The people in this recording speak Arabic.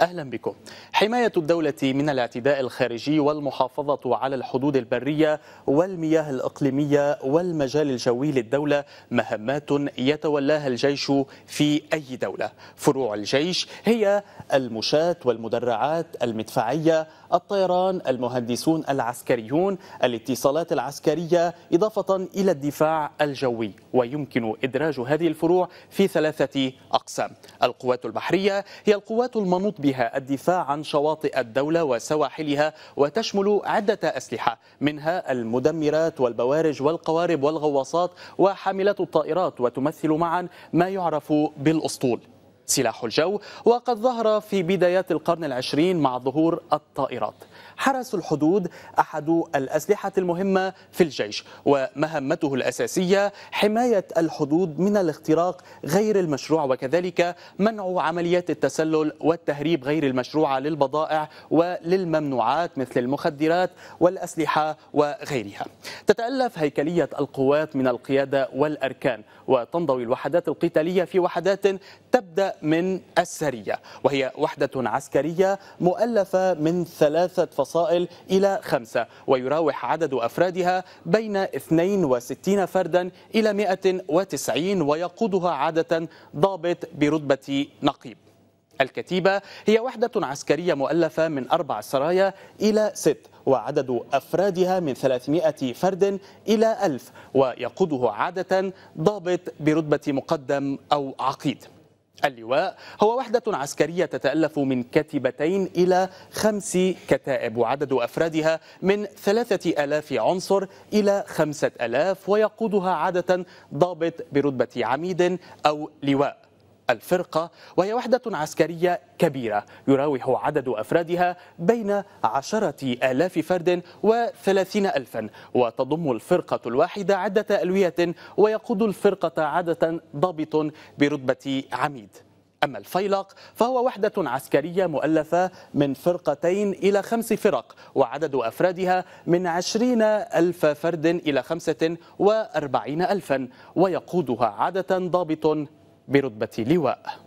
أهلا بكم حماية الدولة من الاعتداء الخارجي والمحافظة على الحدود البرية والمياه الإقليمية والمجال الجوي للدولة مهمات يتولاها الجيش في أي دولة فروع الجيش هي المشاة والمدرعات المدفعية الطيران المهندسون العسكريون الاتصالات العسكرية إضافة إلى الدفاع الجوي ويمكن إدراج هذه الفروع في ثلاثة أقسام القوات البحرية هي القوات المنوط بها الدفاع عن شواطئ الدولة وسواحلها وتشمل عدة أسلحة منها المدمرات والبوارج والقوارب والغواصات وحاملات الطائرات وتمثل معا ما يعرف بالأسطول سلاح الجو وقد ظهر في بدايات القرن العشرين مع ظهور الطائرات حرس الحدود أحد الأسلحة المهمة في الجيش ومهمته الأساسية حماية الحدود من الاختراق غير المشروع وكذلك منع عمليات التسلل والتهريب غير المشروعة للبضائع وللممنوعات مثل المخدرات والأسلحة وغيرها تتألف هيكلية القوات من القيادة والأركان وتنضوي الوحدات القتالية في وحدات تبدأ من السرية وهي وحدة عسكرية مؤلفة من ثلاثة فصائل إلى خمسة ويراوح عدد أفرادها بين 62 فردا إلى 190 ويقودها عادة ضابط برتبة نقيب الكتيبة هي وحدة عسكرية مؤلفة من أربع سرايا إلى ست وعدد أفرادها من 300 فرد إلى ألف ويقوده عادة ضابط برتبة مقدم أو عقيد اللواء هو وحدة عسكرية تتألف من كتيبتين إلى خمس كتائب وعدد أفرادها من ثلاثة ألاف عنصر إلى خمسة ألاف ويقودها عادة ضابط برتبة عميد أو لواء الفرقة وهي وحدة عسكرية كبيرة يراوح عدد أفرادها بين عشرة آلاف فرد وثلاثين ألفا وتضم الفرقة الواحدة عدة ألوية ويقود الفرقة عادة ضابط برتبة عميد أما الفيلق فهو وحدة عسكرية مؤلفة من فرقتين إلى خمس فرق وعدد أفرادها من عشرين ألف فرد إلى خمسة وأربعين ألفا ويقودها عادة ضابط برتبة لواء